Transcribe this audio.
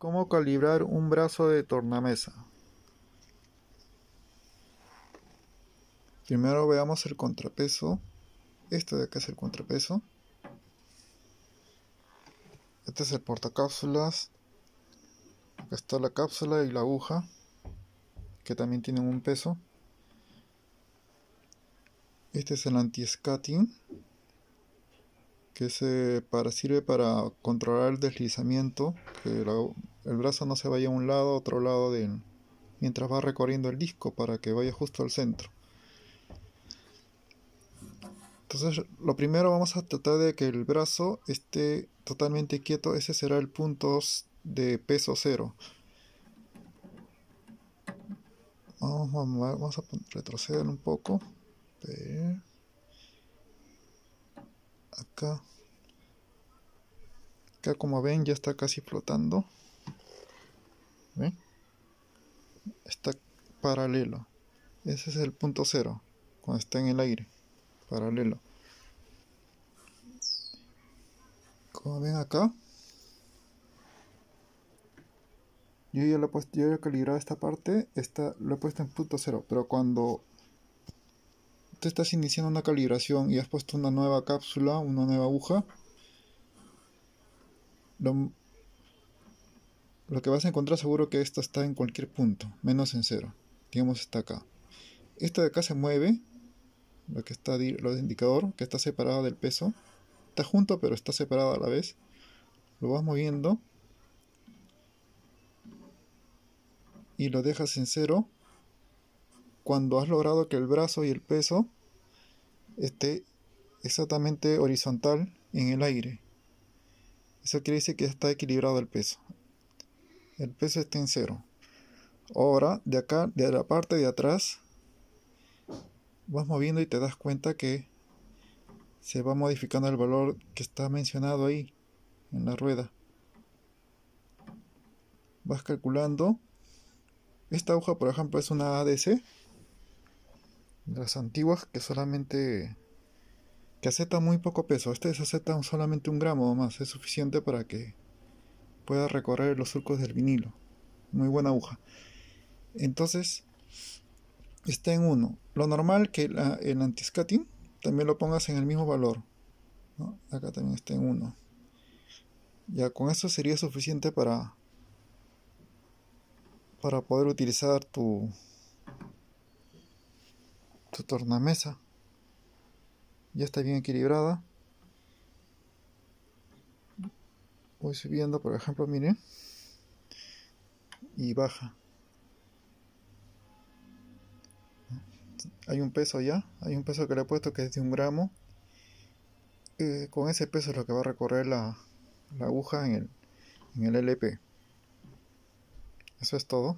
Cómo calibrar un brazo de tornamesa. Primero veamos el contrapeso. Este de acá es el contrapeso. Este es el portacápsulas. Acá está la cápsula y la aguja, que también tienen un peso. Este es el anti-scatting que para, sirve para controlar el deslizamiento, que el brazo no se vaya a un lado a otro lado de, mientras va recorriendo el disco para que vaya justo al centro. Entonces, lo primero vamos a tratar de que el brazo esté totalmente quieto. Ese será el punto de peso cero. Vamos a, retroceder un poco acá acá como ven ya está casi flotando está paralelo ese es el punto cero cuando está en el aire paralelo como ven acá yo ya lo he ya he calibrado esta parte, esta, lo he puesto en punto cero, pero cuando tú estás iniciando una calibración y has puesto una nueva cápsula, una nueva aguja, lo, que vas a encontrar seguro que esta está en cualquier punto, menos en cero. Digamos está acá. Esta de acá se mueve, lo que está lo de indicador, que está separado del peso. Está junto pero está separado a la vez. Lo vas moviendo. Y lo dejas en cero cuando has logrado que el brazo y el peso esté exactamente horizontal en el aire. Eso quiere decir que está equilibrado el peso. El peso está en cero. Ahora, de acá, de la parte de atrás, vas moviendo y te das cuenta que se va modificando el valor que está mencionado ahí en la rueda. Vas calculando. Esta aguja, por ejemplo, es una ADC las antiguas que solamente que acepta muy poco peso. Este acepta solamente un gramo o más, es suficiente para que pueda recorrer los surcos del vinilo. Muy buena aguja. Entonces, está en uno Lo normal que el antiscatín también lo pongas en el mismo valor. Acá también está en 1. Ya con esto sería suficiente para para poder utilizar tu tu tornamesa ya está bien equilibrada voy subiendo por ejemplo mire y baja hay un peso ya hay un peso que le he puesto que es de un gramo eh, con ese peso es lo que va a recorrer la, la aguja en el, en el LP eso es todo